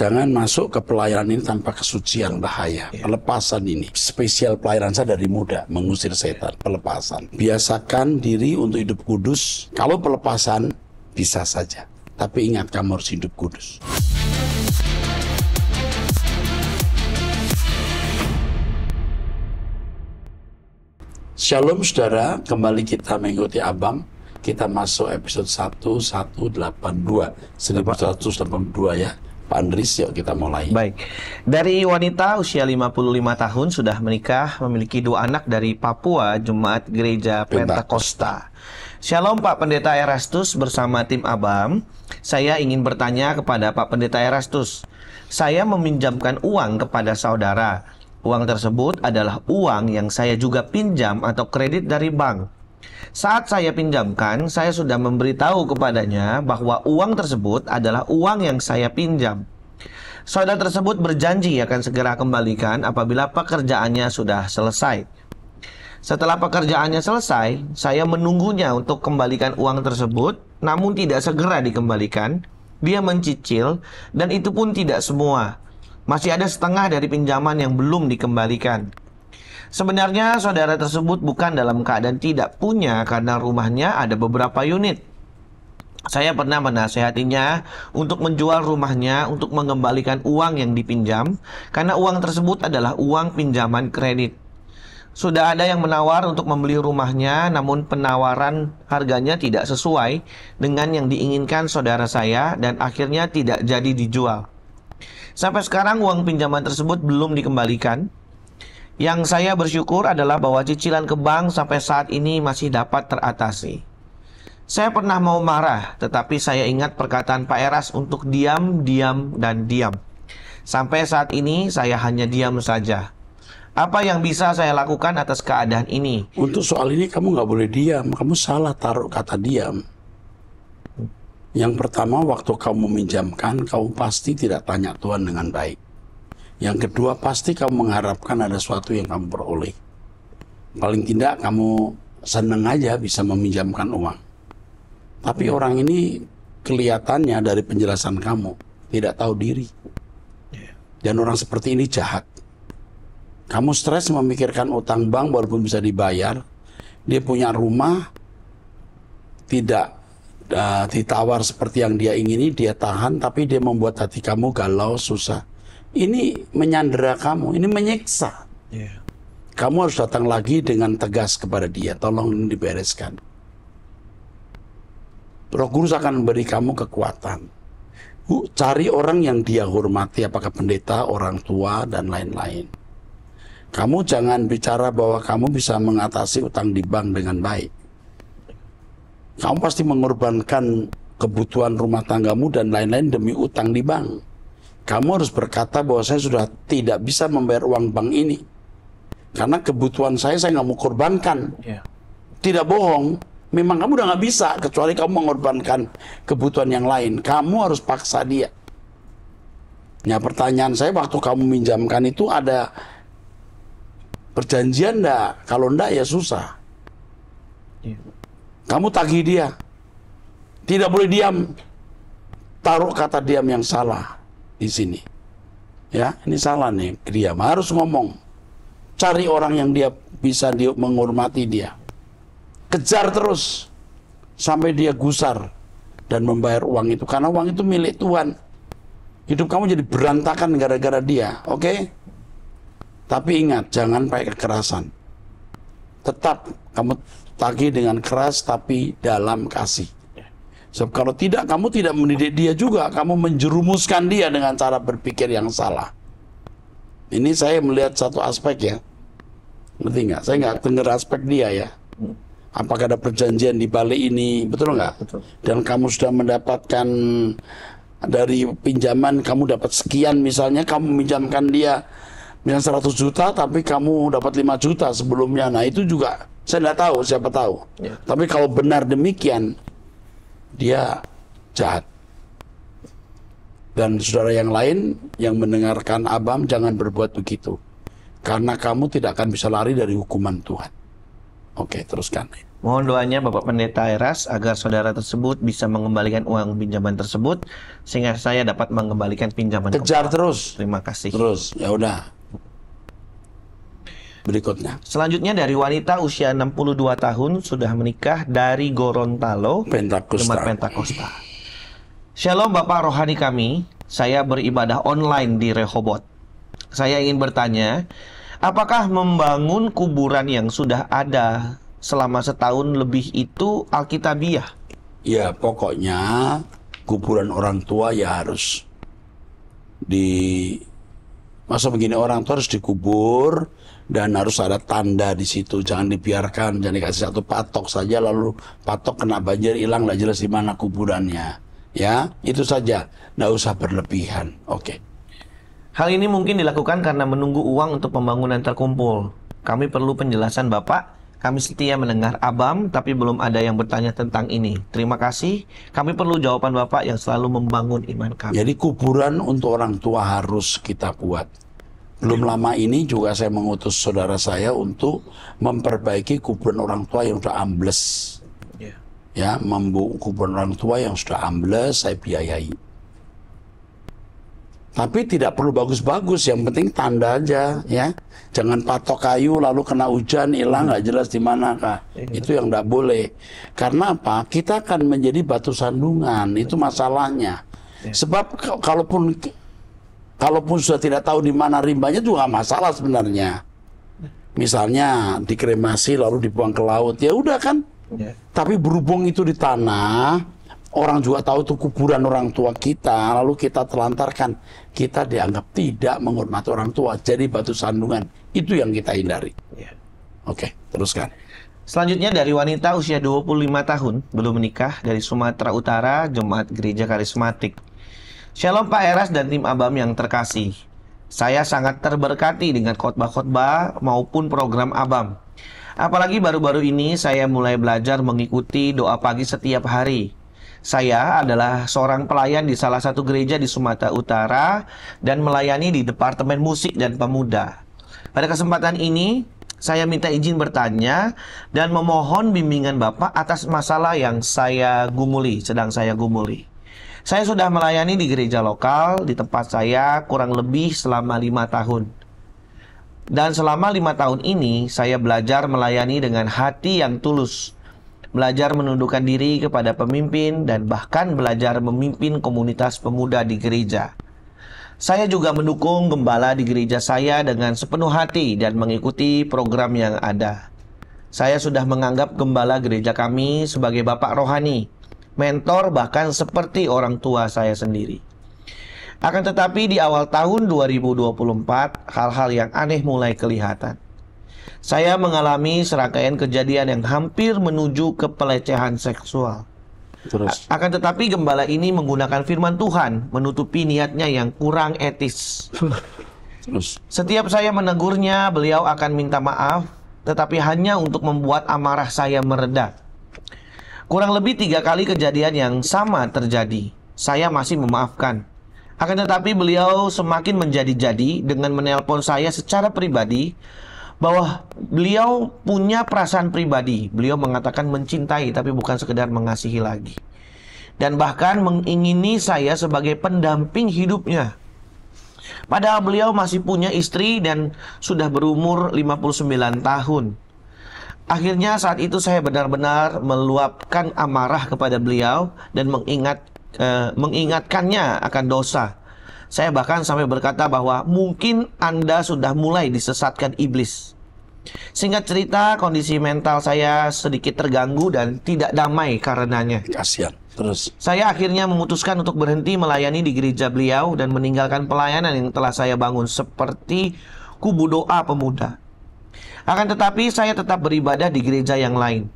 Jangan masuk ke pelayanan ini tanpa kesucian bahaya. Iya. Pelepasan ini spesial pelayanan saya dari muda mengusir setan. Pelepasan. Biasakan diri untuk hidup kudus. Kalau pelepasan bisa saja. Tapi ingat kamu harus hidup kudus. Shalom saudara, kembali kita mengikuti Abang kita masuk episode 1182 1182 ya Pak Andris, yuk kita mulai. Baik. Dari wanita usia 55 tahun sudah menikah, memiliki dua anak dari Papua, Jumat Gereja Pentakosta. Shalom Pak Pendeta Erastus bersama tim Abam. Saya ingin bertanya kepada Pak Pendeta Erastus. Saya meminjamkan uang kepada saudara. Uang tersebut adalah uang yang saya juga pinjam atau kredit dari bank. Saat saya pinjamkan, saya sudah memberitahu kepadanya bahwa uang tersebut adalah uang yang saya pinjam. Saudara tersebut berjanji akan segera kembalikan apabila pekerjaannya sudah selesai. Setelah pekerjaannya selesai, saya menunggunya untuk kembalikan uang tersebut, namun tidak segera dikembalikan. Dia mencicil, dan itu pun tidak semua. Masih ada setengah dari pinjaman yang belum dikembalikan. Sebenarnya saudara tersebut bukan dalam keadaan tidak punya karena rumahnya ada beberapa unit. Saya pernah menasehatinya untuk menjual rumahnya untuk mengembalikan uang yang dipinjam karena uang tersebut adalah uang pinjaman kredit. Sudah ada yang menawar untuk membeli rumahnya namun penawaran harganya tidak sesuai dengan yang diinginkan saudara saya dan akhirnya tidak jadi dijual. Sampai sekarang uang pinjaman tersebut belum dikembalikan yang saya bersyukur adalah bahwa cicilan ke bank sampai saat ini masih dapat teratasi. Saya pernah mau marah, tetapi saya ingat perkataan Pak Eras untuk diam, diam, dan diam. Sampai saat ini saya hanya diam saja. Apa yang bisa saya lakukan atas keadaan ini? Untuk soal ini kamu nggak boleh diam, kamu salah taruh kata diam. Yang pertama, waktu kamu meminjamkan, kamu pasti tidak tanya Tuhan dengan baik. Yang kedua, pasti kamu mengharapkan ada sesuatu yang kamu peroleh. Paling tidak kamu senang aja bisa meminjamkan uang. Tapi hmm. orang ini kelihatannya dari penjelasan kamu tidak tahu diri. Iya. Dan orang seperti ini jahat. Kamu stres memikirkan utang bank walaupun bisa dibayar. Dia punya rumah tidak uh, ditawar seperti yang dia ingini, dia tahan tapi dia membuat hati kamu galau, susah ini menyandera kamu, ini menyiksa. Kamu harus datang lagi dengan tegas kepada dia, tolong ini dibereskan. Roh Kudus akan memberi kamu kekuatan. Cari orang yang dia hormati, apakah pendeta, orang tua, dan lain-lain. Kamu jangan bicara bahwa kamu bisa mengatasi utang di bank dengan baik. Kamu pasti mengorbankan kebutuhan rumah tanggamu dan lain-lain demi utang di bank kamu harus berkata bahwa saya sudah tidak bisa membayar uang bank ini. Karena kebutuhan saya, saya nggak mau korbankan. Yeah. Tidak bohong. Memang kamu udah nggak bisa, kecuali kamu mengorbankan kebutuhan yang lain. Kamu harus paksa dia. Ya pertanyaan saya, waktu kamu minjamkan itu ada perjanjian tidak? Kalau tidak ya susah. Iya. Kamu tagih dia. Tidak boleh diam. Taruh kata diam yang salah di sini. Ya, ini salah nih dia harus ngomong. Cari orang yang dia bisa dia menghormati dia. Kejar terus sampai dia gusar dan membayar uang itu karena uang itu milik Tuhan. Hidup kamu jadi berantakan gara-gara dia, oke? Okay? Tapi ingat, jangan pakai kekerasan. Tetap kamu tagih dengan keras tapi dalam kasih. Sebab kalau tidak, kamu tidak mendidik dia juga. Kamu menjerumuskan dia dengan cara berpikir yang salah. Ini saya melihat satu aspek ya. Ngerti nggak? Saya nggak dengar aspek dia ya. Apakah ada perjanjian di balik ini? Betul nggak? Dan kamu sudah mendapatkan dari pinjaman, kamu dapat sekian misalnya, kamu minjamkan dia misalnya 100 juta, tapi kamu dapat 5 juta sebelumnya. Nah itu juga saya nggak tahu, siapa tahu. Ya. Tapi kalau benar demikian, dia jahat. Dan saudara yang lain yang mendengarkan Abam jangan berbuat begitu. Karena kamu tidak akan bisa lari dari hukuman Tuhan. Oke, teruskan. Mohon doanya Bapak Pendeta Eras agar saudara tersebut bisa mengembalikan uang pinjaman tersebut sehingga saya dapat mengembalikan pinjaman. Kejar terus. Terima kasih. Terus, ya udah berikutnya. Selanjutnya dari wanita usia 62 tahun sudah menikah dari Gorontalo, Pentakosta. Pentakosta. Shalom Bapak rohani kami, saya beribadah online di Rehobot. Saya ingin bertanya, apakah membangun kuburan yang sudah ada selama setahun lebih itu alkitabiah? Ya, pokoknya kuburan orang tua ya harus di masa begini orang tua harus dikubur dan harus ada tanda di situ jangan dibiarkan jangan dikasih satu patok saja lalu patok kena banjir hilang nggak jelas di mana kuburannya ya itu saja nggak usah berlebihan oke okay. hal ini mungkin dilakukan karena menunggu uang untuk pembangunan terkumpul kami perlu penjelasan bapak kami setia mendengar Abam, tapi belum ada yang bertanya tentang ini. Terima kasih. Kami perlu jawaban Bapak yang selalu membangun iman kami. Jadi kuburan untuk orang tua harus kita buat. Belum lama ini juga saya mengutus saudara saya untuk memperbaiki kuburan orang tua yang sudah ambles. Yeah. Ya, ya membuat kuburan orang tua yang sudah ambles saya biayai. Tapi tidak perlu bagus-bagus, yang penting tanda aja, ya. Jangan patok kayu lalu kena hujan hilang nggak hmm. jelas di mana kah. Iya. Itu yang tidak boleh. Karena apa? Kita akan menjadi batu sandungan, itu masalahnya. Yeah. Sebab kalaupun Kalaupun sudah tidak tahu di mana rimbanya juga masalah sebenarnya. Misalnya dikremasi lalu dibuang ke laut, ya udah kan. Yeah. Tapi berhubung itu di tanah, orang juga tahu itu kuburan orang tua kita, lalu kita telantarkan, kita dianggap tidak menghormati orang tua, jadi batu sandungan. Itu yang kita hindari. Yeah. Oke, okay, teruskan. Selanjutnya dari wanita usia 25 tahun, belum menikah dari Sumatera Utara, Jemaat Gereja Karismatik. Shalom Pak Eras dan tim Abam yang terkasih. Saya sangat terberkati dengan khotbah-khotbah maupun program Abam. Apalagi baru-baru ini saya mulai belajar mengikuti doa pagi setiap hari. Saya adalah seorang pelayan di salah satu gereja di Sumatera Utara dan melayani di Departemen Musik dan Pemuda. Pada kesempatan ini, saya minta izin bertanya dan memohon bimbingan Bapak atas masalah yang saya gumuli, sedang saya gumuli. Saya sudah melayani di gereja lokal di tempat saya kurang lebih selama lima tahun. Dan selama lima tahun ini saya belajar melayani dengan hati yang tulus, belajar menundukkan diri kepada pemimpin dan bahkan belajar memimpin komunitas pemuda di gereja. Saya juga mendukung gembala di gereja saya dengan sepenuh hati dan mengikuti program yang ada. Saya sudah menganggap gembala gereja kami sebagai bapak rohani mentor, bahkan seperti orang tua saya sendiri. Akan tetapi di awal tahun 2024, hal-hal yang aneh mulai kelihatan. Saya mengalami serangkaian kejadian yang hampir menuju ke pelecehan seksual. Terus. akan tetapi gembala ini menggunakan firman Tuhan menutupi niatnya yang kurang etis. Terus. Setiap saya menegurnya, beliau akan minta maaf, tetapi hanya untuk membuat amarah saya meredah. Kurang lebih tiga kali kejadian yang sama terjadi. Saya masih memaafkan. Akan tetapi beliau semakin menjadi-jadi dengan menelpon saya secara pribadi bahwa beliau punya perasaan pribadi. Beliau mengatakan mencintai tapi bukan sekedar mengasihi lagi. Dan bahkan mengingini saya sebagai pendamping hidupnya. Padahal beliau masih punya istri dan sudah berumur 59 tahun. Akhirnya saat itu saya benar-benar meluapkan amarah kepada beliau dan mengingat eh, mengingatkannya akan dosa. Saya bahkan sampai berkata bahwa mungkin Anda sudah mulai disesatkan iblis. Singkat cerita, kondisi mental saya sedikit terganggu dan tidak damai karenanya. Kasihan. Terus. Saya akhirnya memutuskan untuk berhenti melayani di gereja beliau dan meninggalkan pelayanan yang telah saya bangun seperti kubu doa pemuda. Akan tetapi saya tetap beribadah di gereja yang lain.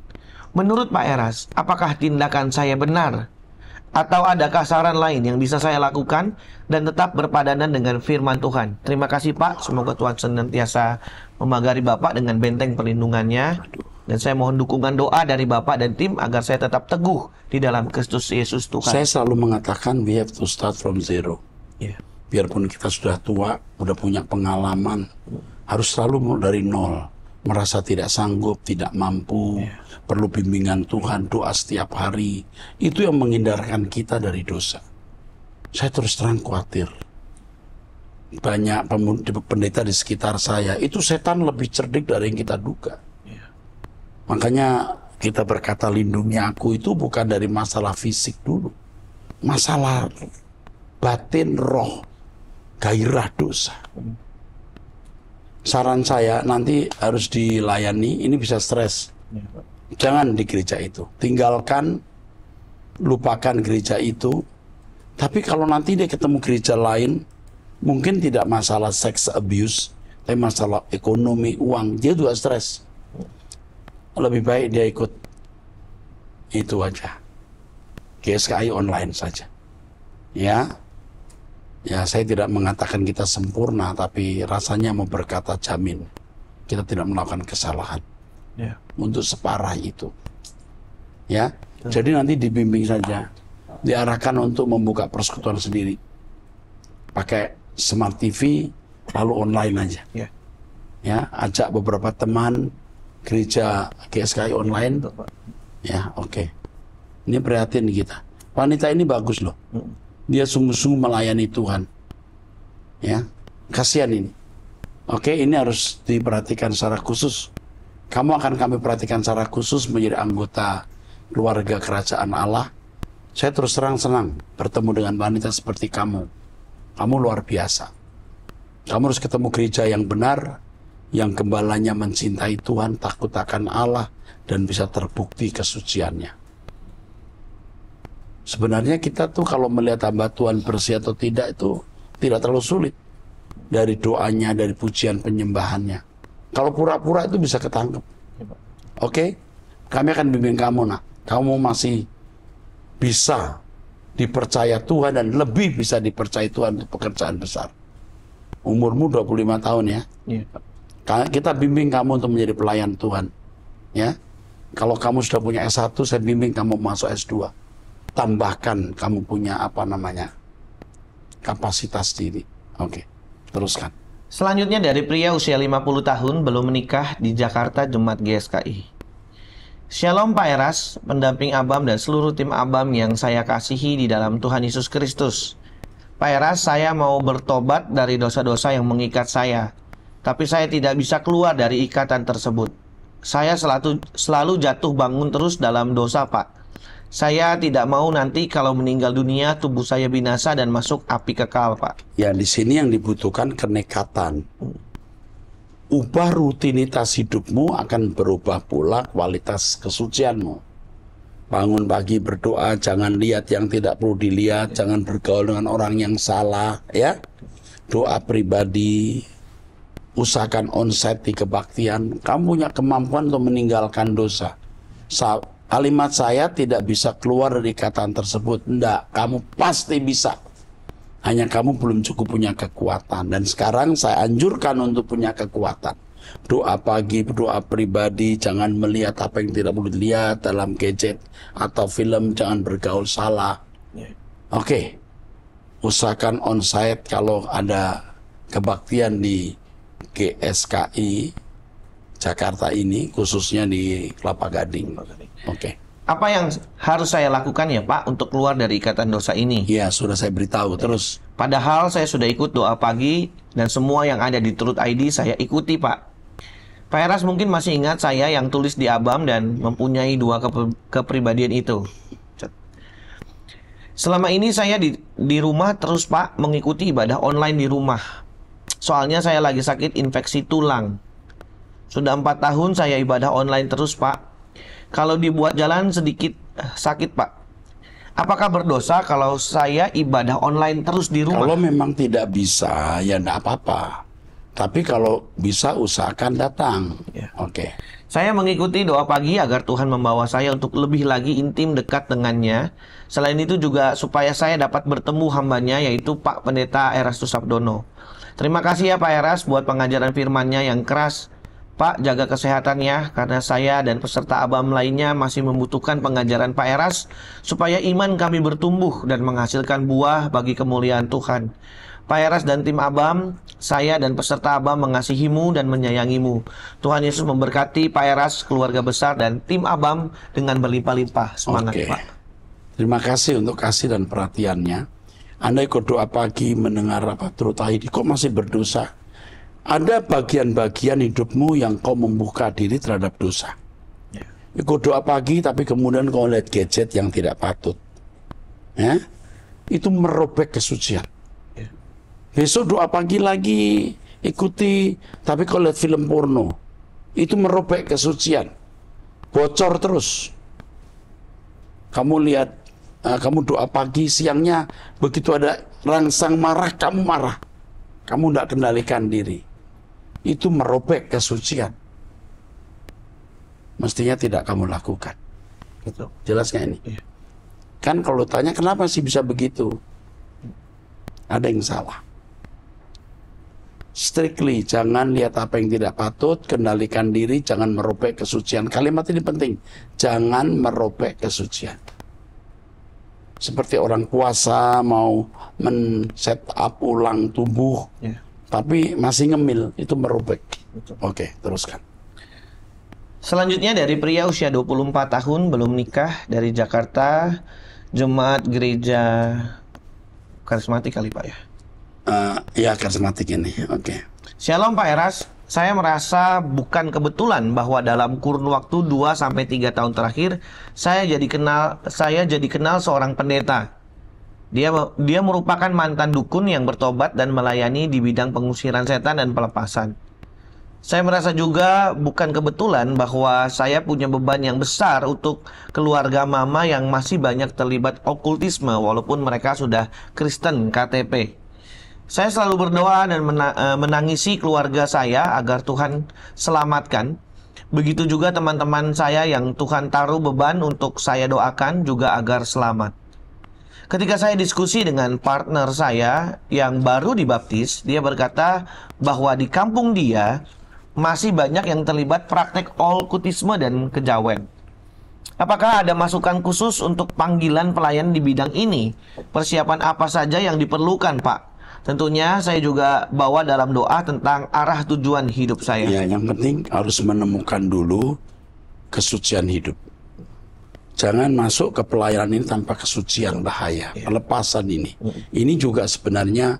Menurut Pak Eras, apakah tindakan saya benar? Atau adakah saran lain yang bisa saya lakukan dan tetap berpadanan dengan firman Tuhan? Terima kasih Pak, semoga Tuhan senantiasa memagari Bapak dengan benteng perlindungannya. Dan saya mohon dukungan doa dari Bapak dan tim agar saya tetap teguh di dalam Kristus Yesus Tuhan. Saya selalu mengatakan we have to start from zero. Yeah. Biarpun kita sudah tua, sudah punya pengalaman, harus selalu dari nol merasa tidak sanggup, tidak mampu, yeah. perlu bimbingan Tuhan, doa setiap hari. Itu yang menghindarkan kita dari dosa. Saya terus terang khawatir. Banyak pendeta di sekitar saya, itu setan lebih cerdik dari yang kita duga. Yeah. Makanya kita berkata lindungi aku itu bukan dari masalah fisik dulu. Masalah batin roh, gairah dosa. Hmm saran saya nanti harus dilayani ini bisa stres ya. jangan di gereja itu tinggalkan lupakan gereja itu tapi kalau nanti dia ketemu gereja lain mungkin tidak masalah seks abuse tapi masalah ekonomi uang dia juga stres lebih baik dia ikut itu aja GSKI online saja ya Ya, saya tidak mengatakan kita sempurna, tapi rasanya mau berkata jamin kita tidak melakukan kesalahan. yeah. Untuk separah itu. Ya. Betul. Jadi nanti dibimbing saja. Diarahkan untuk membuka persekutuan sendiri. Pakai smart TV lalu online aja. Ya. Ya, ajak beberapa teman gereja GSKI online. Betul, Pak. Ya, oke. Okay. Ini prihatin kita. Wanita ini bagus loh. Hmm dia sungguh-sungguh melayani Tuhan. Ya, kasihan ini. Oke, ini harus diperhatikan secara khusus. Kamu akan kami perhatikan secara khusus menjadi anggota keluarga kerajaan Allah. Saya terus terang senang bertemu dengan wanita seperti kamu. Kamu luar biasa. Kamu harus ketemu gereja yang benar, yang gembalanya mencintai Tuhan, takut akan Allah, dan bisa terbukti kesuciannya. Sebenarnya kita tuh kalau melihat hamba Tuhan bersih atau tidak itu tidak terlalu sulit. Dari doanya, dari pujian penyembahannya. Kalau pura-pura itu bisa ketangkep. Oke? Okay? Kami akan bimbing kamu nah. Kamu masih bisa dipercaya Tuhan dan lebih bisa dipercaya Tuhan untuk pekerjaan besar. Umurmu 25 tahun ya. Iya. Kita bimbing kamu untuk menjadi pelayan Tuhan. Ya. Kalau kamu sudah punya S1, saya bimbing kamu masuk S2 tambahkan kamu punya apa namanya kapasitas diri. Oke, teruskan. Selanjutnya dari pria usia 50 tahun belum menikah di Jakarta Jumat GSKI. Shalom Pak Eras, pendamping Abam dan seluruh tim Abam yang saya kasihi di dalam Tuhan Yesus Kristus. Pak Eras, saya mau bertobat dari dosa-dosa yang mengikat saya, tapi saya tidak bisa keluar dari ikatan tersebut. Saya selalu, selalu jatuh bangun terus dalam dosa, Pak. Saya tidak mau nanti kalau meninggal dunia tubuh saya binasa dan masuk api kekal, Pak. Ya, di sini yang dibutuhkan kenekatan. Ubah rutinitas hidupmu akan berubah pula kualitas kesucianmu. Bangun pagi berdoa, jangan lihat yang tidak perlu dilihat, jangan bergaul dengan orang yang salah, ya. Doa pribadi, usahakan onset di kebaktian. Kamu punya kemampuan untuk meninggalkan dosa kalimat saya tidak bisa keluar dari kataan tersebut. Tidak, kamu pasti bisa. Hanya kamu belum cukup punya kekuatan. Dan sekarang saya anjurkan untuk punya kekuatan. Doa pagi, doa pribadi, jangan melihat apa yang tidak boleh dilihat dalam gadget atau film, jangan bergaul salah. Ya. Oke, okay. usahakan site kalau ada kebaktian di GSKI Jakarta ini, khususnya di Kelapa Gading. Oke. Okay. Apa yang harus saya lakukan ya Pak untuk keluar dari ikatan dosa ini? Iya, sudah saya beritahu terus. Padahal saya sudah ikut doa pagi dan semua yang ada di Truth ID saya ikuti Pak. Pak Eras mungkin masih ingat saya yang tulis di Abam dan mempunyai dua ke kepribadian itu. Selama ini saya di, di rumah terus Pak mengikuti ibadah online di rumah. Soalnya saya lagi sakit infeksi tulang. Sudah empat tahun saya ibadah online terus Pak kalau dibuat jalan sedikit sakit Pak. Apakah berdosa kalau saya ibadah online terus di rumah? Kalau memang tidak bisa, ya tidak apa-apa. Tapi kalau bisa usahakan datang. Ya. Oke. Okay. Saya mengikuti doa pagi agar Tuhan membawa saya untuk lebih lagi intim dekat dengannya. Selain itu juga supaya saya dapat bertemu hambanya yaitu Pak Pendeta Erastus Sabdono. Terima kasih ya Pak Eras buat pengajaran firmannya yang keras Pak, jaga kesehatan ya, karena saya dan peserta abam lainnya masih membutuhkan pengajaran Pak Eras, supaya iman kami bertumbuh dan menghasilkan buah bagi kemuliaan Tuhan. Pak Eras dan tim abam, saya dan peserta abam mengasihimu dan menyayangimu. Tuhan Yesus memberkati Pak Eras, keluarga besar, dan tim abam dengan berlimpah-limpah. Semangat, Oke. Pak. Terima kasih untuk kasih dan perhatiannya. Anda ikut doa pagi mendengar rapat terutahi, kok masih berdosa? Ada bagian-bagian hidupmu yang kau membuka diri terhadap dosa. Ya. Ikut doa pagi tapi kemudian kau lihat gadget yang tidak patut. Ya? Itu merobek kesucian. Ya. Besok doa pagi lagi ikuti tapi kau lihat film porno. Itu merobek kesucian. Bocor terus. Kamu lihat eh, kamu doa pagi siangnya begitu ada rangsang marah kamu marah kamu tidak kendalikan diri itu merobek kesucian. Mestinya tidak kamu lakukan. Gitu. Jelas nggak ini? Iya. Kan kalau tanya kenapa sih bisa begitu? Ada yang salah. Strictly, jangan lihat apa yang tidak patut, kendalikan diri, jangan merobek kesucian. Kalimat ini penting. Jangan merobek kesucian seperti orang puasa mau men set up ulang tubuh yeah tapi masih ngemil itu merobek. Oke, okay, teruskan. Selanjutnya dari pria usia 24 tahun belum nikah dari Jakarta, jemaat gereja karismatik kali Pak ya. Uh, ya karismatik ini. Oke. Okay. Shalom Pak Eras, saya merasa bukan kebetulan bahwa dalam kurun waktu 2 sampai 3 tahun terakhir saya jadi kenal saya jadi kenal seorang pendeta dia dia merupakan mantan dukun yang bertobat dan melayani di bidang pengusiran setan dan pelepasan. Saya merasa juga bukan kebetulan bahwa saya punya beban yang besar untuk keluarga mama yang masih banyak terlibat okultisme walaupun mereka sudah Kristen KTP. Saya selalu berdoa dan eh, menangisi keluarga saya agar Tuhan selamatkan. Begitu juga teman-teman saya yang Tuhan taruh beban untuk saya doakan juga agar selamat. Ketika saya diskusi dengan partner saya yang baru dibaptis, dia berkata bahwa di kampung dia masih banyak yang terlibat praktek okultisme dan kejawen. Apakah ada masukan khusus untuk panggilan pelayan di bidang ini? Persiapan apa saja yang diperlukan, Pak? Tentunya saya juga bawa dalam doa tentang arah tujuan hidup saya. Ya, yang penting harus menemukan dulu kesucian hidup jangan masuk ke pelayanan ini tanpa kesucian bahaya, yeah. pelepasan ini. Mm. Ini juga sebenarnya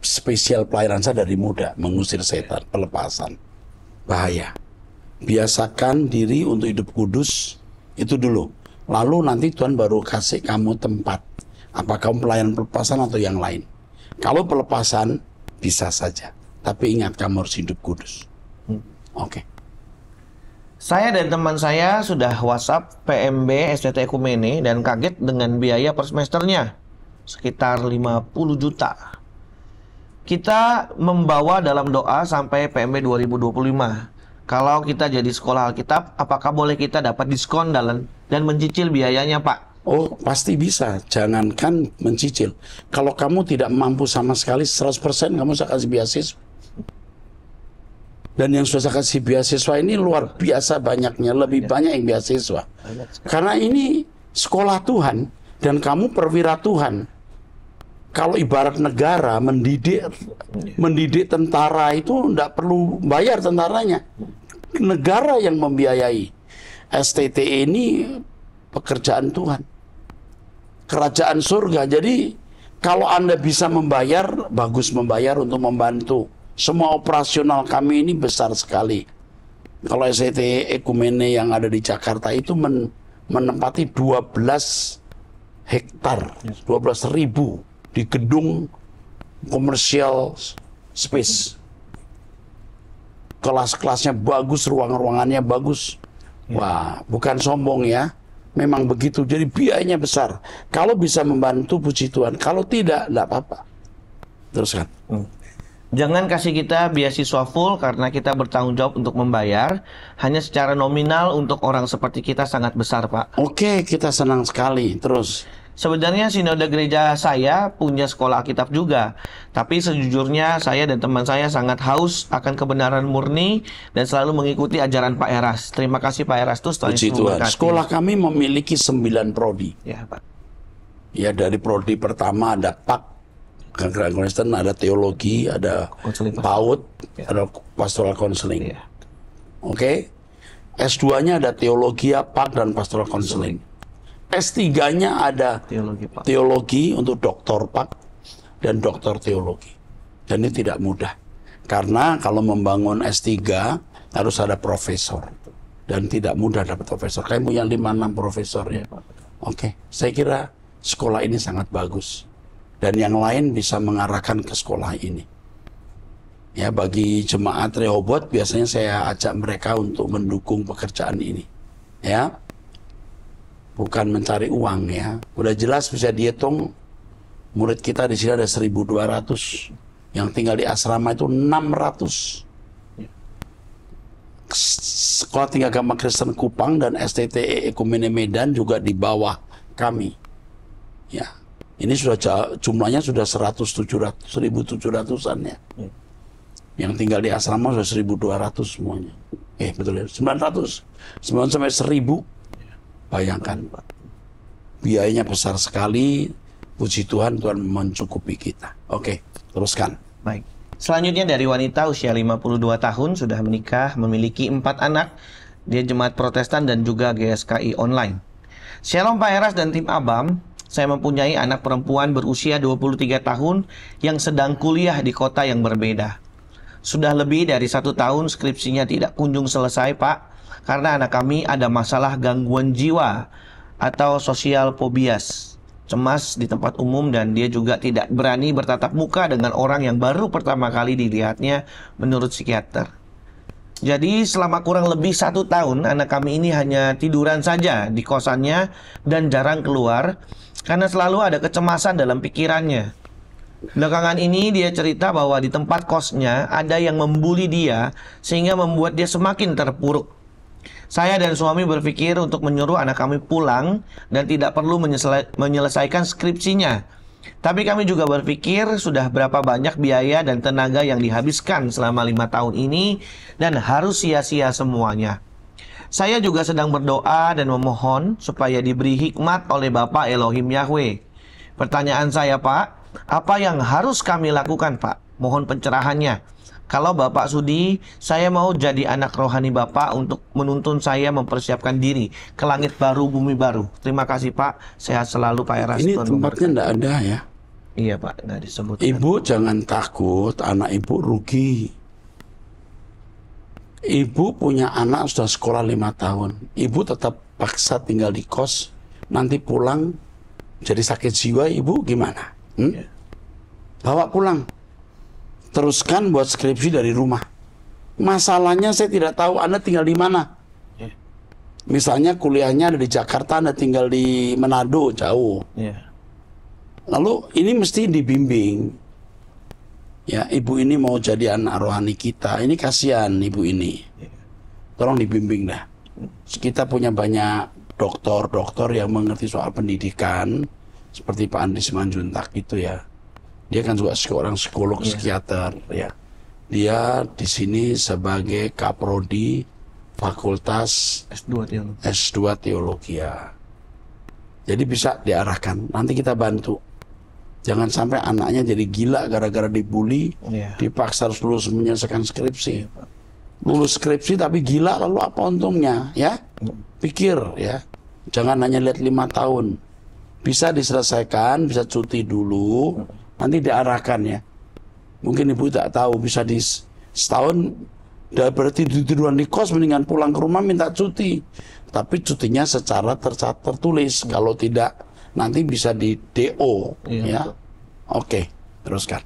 spesial pelayanan saya dari muda, mengusir setan, iya. pelepasan bahaya. Biasakan diri untuk hidup kudus itu dulu. Lalu nanti Tuhan baru kasih kamu tempat. Apakah kamu pelayanan pelepasan atau yang lain? Kalau pelepasan bisa saja, tapi ingat kamu harus hidup kudus. mm. Oke. Okay. Saya dan teman saya sudah WhatsApp PMB STT Ekumene dan kaget dengan biaya per semesternya sekitar 50 juta. Kita membawa dalam doa sampai PMB 2025. Kalau kita jadi sekolah Alkitab, apakah boleh kita dapat diskon dalam dan mencicil biayanya, Pak? Oh, pasti bisa. Jangankan mencicil. Kalau kamu tidak mampu sama sekali 100% kamu saya kasih beasiswa dan yang sudah saya kasih beasiswa ini luar biasa banyaknya lebih iya. banyak yang beasiswa karena ini sekolah Tuhan dan kamu perwira Tuhan kalau ibarat negara mendidik iya. mendidik tentara itu tidak perlu bayar tentaranya negara yang membiayai STT ini pekerjaan Tuhan kerajaan surga jadi kalau anda bisa membayar bagus membayar untuk membantu semua operasional kami ini besar sekali. Kalau SCT e Ekumene yang ada di Jakarta itu men menempati 12 hektar, 12 ribu di gedung komersial space. Kelas-kelasnya bagus, ruang-ruangannya bagus. Ya. Wah, bukan sombong ya. Memang begitu. Jadi biayanya besar. Kalau bisa membantu, puji Tuhan. Kalau tidak, tidak apa-apa. Teruskan. Hmm. Jangan kasih kita beasiswa full karena kita bertanggung jawab untuk membayar. Hanya secara nominal untuk orang seperti kita sangat besar, Pak. Oke, kita senang sekali. Terus. Sebenarnya sinode gereja saya punya sekolah kitab juga, tapi sejujurnya saya dan teman saya sangat haus akan kebenaran murni dan selalu mengikuti ajaran Pak Eras. Terima kasih Pak Eras tuh Puji Tuhan. Berkati. Sekolah kami memiliki sembilan prodi. Ya, Pak. Ya dari prodi pertama ada Pak Keraton Kristen ada teologi, ada paut, ya. ada pastoral counseling. Ya. Oke. Okay? S2-nya ada teologi, Pak dan pastoral counseling. S3-nya ada teologi, Pak. teologi untuk doktor Pak dan doktor teologi. Dan ini tidak mudah. Karena kalau membangun S3 harus ada profesor dan tidak mudah dapat profesor. Kayak punya 5 6 profesor ya. Iya, Oke, okay. saya kira sekolah ini sangat bagus dan yang lain bisa mengarahkan ke sekolah ini. Ya, bagi jemaat Rehobot biasanya saya ajak mereka untuk mendukung pekerjaan ini. Ya. Bukan mencari uang ya. Udah jelas bisa dihitung murid kita di sini ada 1200 yang tinggal di asrama itu 600 Sekolah Tinggal Agama Kristen Kupang dan STTE Ekumene Medan juga di bawah kami. Ya, ini sudah jumlahnya sudah 100 700 1700-an ya. Hmm. Yang tinggal di asrama sudah 1200 semuanya. Eh betul ya, 900. sembilan sampai 1000. Bayangkan, Biayanya besar sekali. Puji Tuhan, Tuhan mencukupi kita. Oke, teruskan. Baik. Selanjutnya dari wanita usia 52 tahun sudah menikah, memiliki empat anak. Dia jemaat Protestan dan juga GSKI online. Shalom Pak Eras dan tim Abam saya mempunyai anak perempuan berusia 23 tahun yang sedang kuliah di kota yang berbeda. Sudah lebih dari satu tahun skripsinya tidak kunjung selesai, Pak, karena anak kami ada masalah gangguan jiwa atau sosial fobias. Cemas di tempat umum dan dia juga tidak berani bertatap muka dengan orang yang baru pertama kali dilihatnya menurut psikiater. Jadi selama kurang lebih satu tahun anak kami ini hanya tiduran saja di kosannya dan jarang keluar karena selalu ada kecemasan dalam pikirannya. Belakangan ini dia cerita bahwa di tempat kosnya ada yang membuli dia sehingga membuat dia semakin terpuruk. Saya dan suami berpikir untuk menyuruh anak kami pulang dan tidak perlu menyelesaikan skripsinya tapi kami juga berpikir sudah berapa banyak biaya dan tenaga yang dihabiskan selama lima tahun ini dan harus sia-sia semuanya. Saya juga sedang berdoa dan memohon supaya diberi hikmat oleh Bapak Elohim Yahweh. Pertanyaan saya Pak, apa yang harus kami lakukan Pak? Mohon pencerahannya. Kalau Bapak Sudi, saya mau jadi anak rohani Bapak untuk menuntun saya mempersiapkan diri ke langit baru, bumi baru. Terima kasih Pak, sehat selalu Pak Erasmus. Ini tempatnya tidak ada ya? Iya Pak, tidak disebut. Ibu jangan takut, anak ibu rugi. Ibu punya anak sudah sekolah lima tahun. Ibu tetap paksa tinggal di kos, nanti pulang jadi sakit jiwa ibu gimana? Hmm? Iya. Bawa pulang teruskan buat skripsi dari rumah. Masalahnya saya tidak tahu Anda tinggal di mana. Iya. Misalnya kuliahnya ada di Jakarta, Anda tinggal di Manado, jauh. Iya. Lalu ini mesti dibimbing. Ya, ibu ini mau jadi anak rohani kita. Ini kasihan ibu ini. Iya. Tolong dibimbing dah. Kita punya banyak dokter-dokter yang mengerti soal pendidikan seperti Pak Andi Simanjuntak itu ya dia kan juga seorang psikolog yeah. psikiater ya. Dia di sini sebagai kaprodi Fakultas S2 Teologi. S2 Teologi ya. Jadi bisa diarahkan. Nanti kita bantu. Jangan sampai anaknya jadi gila gara-gara dibully, yeah. dipaksa harus lulus menyelesaikan skripsi. Iya, lulus skripsi tapi gila lalu apa untungnya ya iya. pikir ya jangan hanya lihat lima tahun bisa diselesaikan bisa cuti dulu iya nanti diarahkan ya mungkin ibu tak tahu bisa di setahun dan berarti tiduran di kos mendingan pulang ke rumah minta cuti tapi cutinya secara tercatat tertulis kalau tidak nanti bisa di DO iya, ya betul. oke teruskan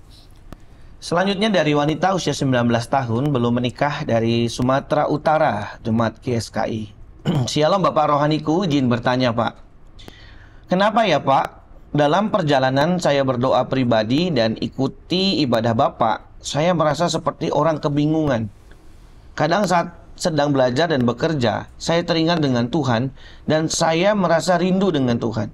Selanjutnya dari wanita usia 19 tahun belum menikah dari Sumatera Utara, Jemaat KSKI. Shalom Bapak Rohaniku, izin bertanya Pak. Kenapa ya Pak, dalam perjalanan saya berdoa pribadi dan ikuti ibadah Bapak, saya merasa seperti orang kebingungan. Kadang saat sedang belajar dan bekerja, saya teringat dengan Tuhan dan saya merasa rindu dengan Tuhan.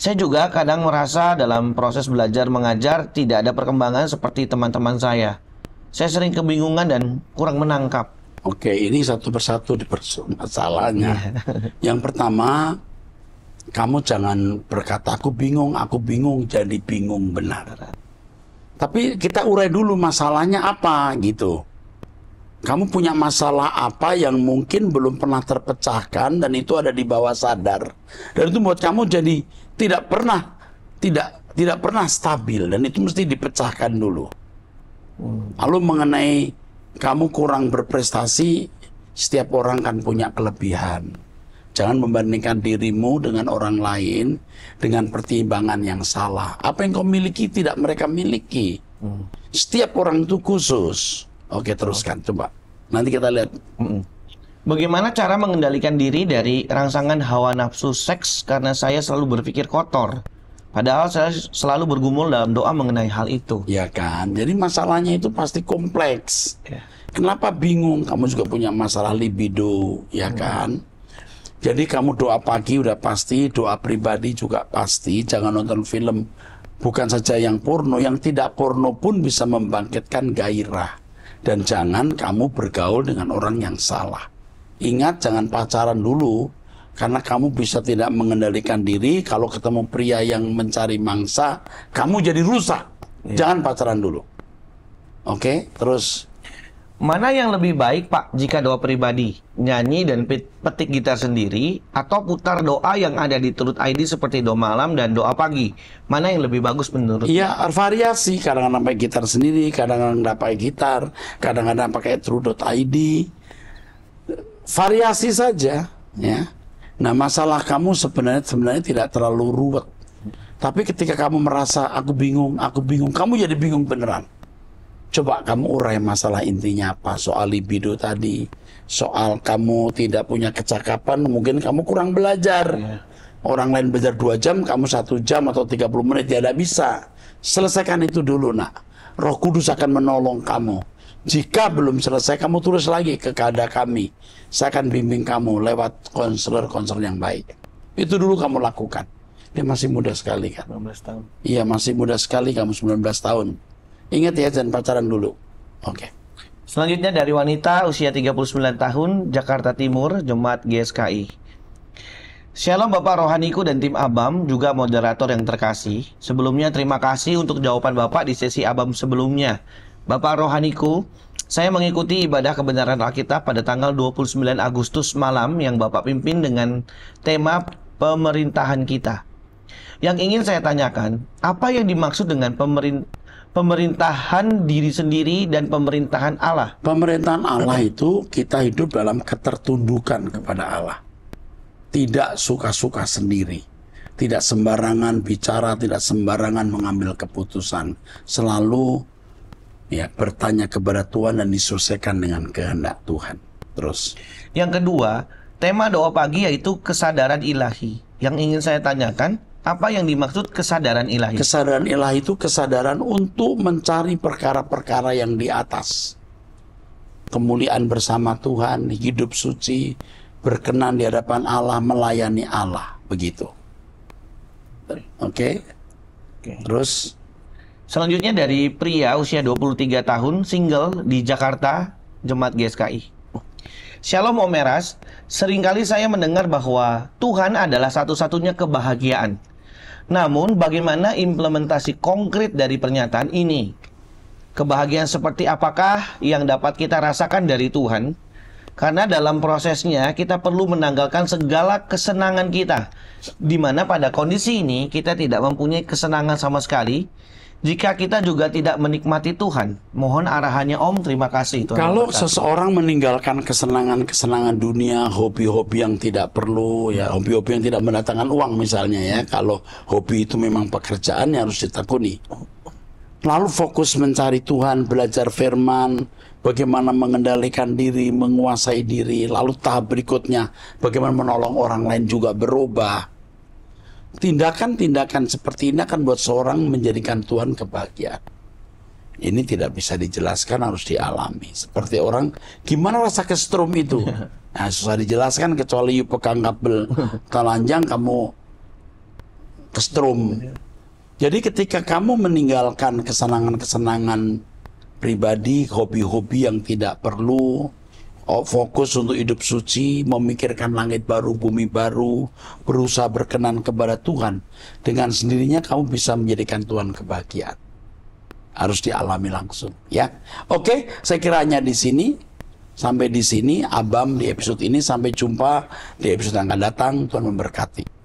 Saya juga kadang merasa dalam proses belajar mengajar tidak ada perkembangan seperti teman-teman saya. Saya sering kebingungan dan kurang menangkap. Oke, ini satu persatu masalahnya. Iya. Yang pertama, kamu jangan berkata aku bingung, aku bingung jadi bingung benar. Tapi kita urai dulu masalahnya apa gitu. Kamu punya masalah apa yang mungkin belum pernah terpecahkan dan itu ada di bawah sadar. Dan itu buat kamu jadi tidak pernah tidak tidak pernah stabil dan itu mesti dipecahkan dulu. Lalu mengenai kamu kurang berprestasi, setiap orang kan punya kelebihan. Jangan membandingkan dirimu dengan orang lain dengan pertimbangan yang salah. Apa yang kau miliki tidak mereka miliki. Hmm. Setiap orang itu khusus. Oke, teruskan oh. coba. Nanti kita lihat. Hmm. Bagaimana cara mengendalikan diri dari rangsangan hawa nafsu seks karena saya selalu berpikir kotor. Padahal saya selalu bergumul dalam doa mengenai hal itu. Ya kan? Jadi masalahnya itu pasti kompleks. Yeah. Kenapa bingung? Kamu juga punya masalah libido, ya hmm. kan? Jadi kamu doa pagi udah pasti, doa pribadi juga pasti, jangan nonton film. Bukan saja yang porno, yang tidak porno pun bisa membangkitkan gairah. Dan jangan kamu bergaul dengan orang yang salah. Ingat jangan pacaran dulu, karena kamu bisa tidak mengendalikan diri. Kalau ketemu pria yang mencari mangsa, kamu jadi rusak. Yeah. Jangan pacaran dulu. Oke, okay? terus Mana yang lebih baik Pak jika doa pribadi, nyanyi dan petik gitar sendiri, atau putar doa yang ada di Turut ID seperti doa malam dan doa pagi? Mana yang lebih bagus menurut Iya, variasi. Kadang-kadang pakai gitar sendiri, kadang-kadang pakai gitar, kadang-kadang pakai Turut ID. Variasi saja, ya. Nah, masalah kamu sebenarnya sebenarnya tidak terlalu ruwet. Tapi ketika kamu merasa aku bingung, aku bingung, kamu jadi bingung beneran. Coba kamu urai masalah intinya apa soal libido tadi, soal kamu tidak punya kecakapan, mungkin kamu kurang belajar. Yeah. Orang lain belajar dua jam, kamu satu jam atau 30 menit ya tidak bisa. Selesaikan itu dulu nak. Roh Kudus akan menolong kamu. Jika belum selesai, kamu tulis lagi ke kada kami. Saya akan bimbing kamu lewat konselor-konselor yang baik. Itu dulu kamu lakukan. Dia masih muda sekali kan? 19 tahun. Iya, masih muda sekali kamu 19 tahun. Ingat ya jangan pacaran dulu. Oke. Okay. Selanjutnya dari wanita usia 39 tahun, Jakarta Timur, Jumat GSKI. Shalom Bapak Rohaniku dan tim Abam, juga moderator yang terkasih. Sebelumnya terima kasih untuk jawaban Bapak di sesi Abam sebelumnya. Bapak Rohaniku, saya mengikuti ibadah kebenaran Alkitab pada tanggal 29 Agustus malam yang Bapak pimpin dengan tema pemerintahan kita. Yang ingin saya tanyakan, apa yang dimaksud dengan pemerintah pemerintahan diri sendiri dan pemerintahan Allah. Pemerintahan Allah itu kita hidup dalam ketertundukan kepada Allah. Tidak suka-suka sendiri. Tidak sembarangan bicara, tidak sembarangan mengambil keputusan. Selalu ya bertanya kepada Tuhan dan diselesaikan dengan kehendak Tuhan. Terus. Yang kedua, tema doa pagi yaitu kesadaran ilahi. Yang ingin saya tanyakan, apa yang dimaksud kesadaran ilahi? Kesadaran ilahi itu kesadaran untuk mencari perkara-perkara yang di atas. Kemuliaan bersama Tuhan, hidup suci, berkenan di hadapan Allah, melayani Allah, begitu. Oke. Okay? Okay. Terus selanjutnya dari pria usia 23 tahun, single di Jakarta, jemaat GSKI. Shalom Omeras seringkali saya mendengar bahwa Tuhan adalah satu-satunya kebahagiaan. Namun bagaimana implementasi konkret dari pernyataan ini? Kebahagiaan seperti apakah yang dapat kita rasakan dari Tuhan? Karena dalam prosesnya kita perlu menanggalkan segala kesenangan kita. Di mana pada kondisi ini kita tidak mempunyai kesenangan sama sekali jika kita juga tidak menikmati Tuhan, mohon arahannya Om, terima kasih. Tuhan Kalau berkata. seseorang meninggalkan kesenangan-kesenangan dunia, hobi-hobi yang tidak perlu, ya hobi-hobi yang tidak mendatangkan uang misalnya ya, kalau hobi itu memang pekerjaan yang harus ditakuni. Lalu fokus mencari Tuhan, belajar firman, bagaimana mengendalikan diri, menguasai diri. Lalu tahap berikutnya, bagaimana menolong orang lain juga berubah tindakan-tindakan seperti ini akan buat seorang menjadikan Tuhan kebahagiaan. Ini tidak bisa dijelaskan harus dialami. Seperti orang gimana rasa kestrum itu? Nah, susah dijelaskan kecuali you pegang kabel telanjang kamu kestrum. Jadi ketika kamu meninggalkan kesenangan-kesenangan pribadi, hobi-hobi yang tidak perlu, Oh, fokus untuk hidup suci, memikirkan langit baru, bumi baru, berusaha berkenan kepada Tuhan, dengan sendirinya kamu bisa menjadikan Tuhan kebahagiaan. Harus dialami langsung, ya. Oke, saya kiranya di sini sampai di sini Abam di episode ini sampai jumpa di episode yang akan datang Tuhan memberkati.